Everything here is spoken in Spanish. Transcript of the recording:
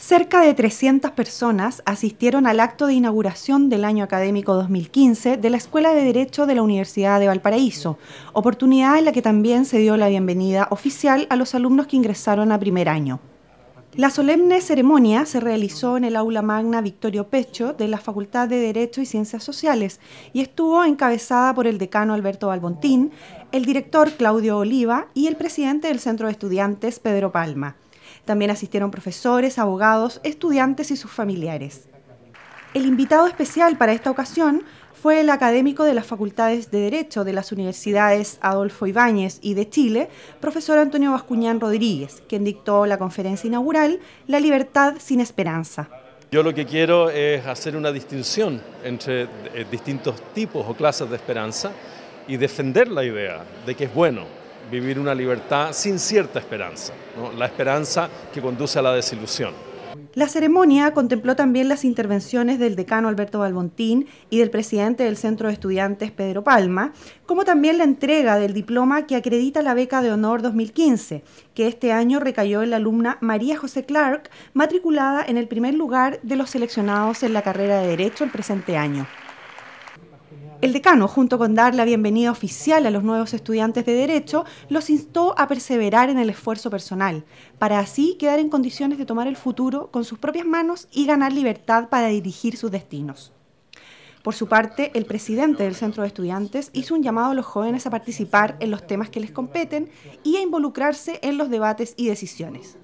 Cerca de 300 personas asistieron al acto de inauguración del año académico 2015 de la Escuela de Derecho de la Universidad de Valparaíso, oportunidad en la que también se dio la bienvenida oficial a los alumnos que ingresaron a primer año. La solemne ceremonia se realizó en el aula magna Victorio Pecho de la Facultad de Derecho y Ciencias Sociales y estuvo encabezada por el decano Alberto Balbontín, el director Claudio Oliva y el presidente del Centro de Estudiantes Pedro Palma. También asistieron profesores, abogados, estudiantes y sus familiares. El invitado especial para esta ocasión fue el académico de las Facultades de Derecho de las Universidades Adolfo Ibáñez y de Chile, profesor Antonio Bascuñán Rodríguez, quien dictó la conferencia inaugural La libertad sin esperanza. Yo lo que quiero es hacer una distinción entre eh, distintos tipos o clases de esperanza y defender la idea de que es bueno vivir una libertad sin cierta esperanza, la esperanza que conduce a la desilusión. La ceremonia contempló también las intervenciones del decano Alberto Balbontín y del presidente del Centro de Estudiantes Pedro Palma, como también la entrega del diploma que acredita la beca de honor 2015, que este año recayó en la alumna María José Clark, matriculada en el primer lugar de los seleccionados en la carrera de Derecho el presente año. El decano, junto con dar la bienvenida oficial a los nuevos estudiantes de Derecho, los instó a perseverar en el esfuerzo personal, para así quedar en condiciones de tomar el futuro con sus propias manos y ganar libertad para dirigir sus destinos. Por su parte, el presidente del Centro de Estudiantes hizo un llamado a los jóvenes a participar en los temas que les competen y a involucrarse en los debates y decisiones.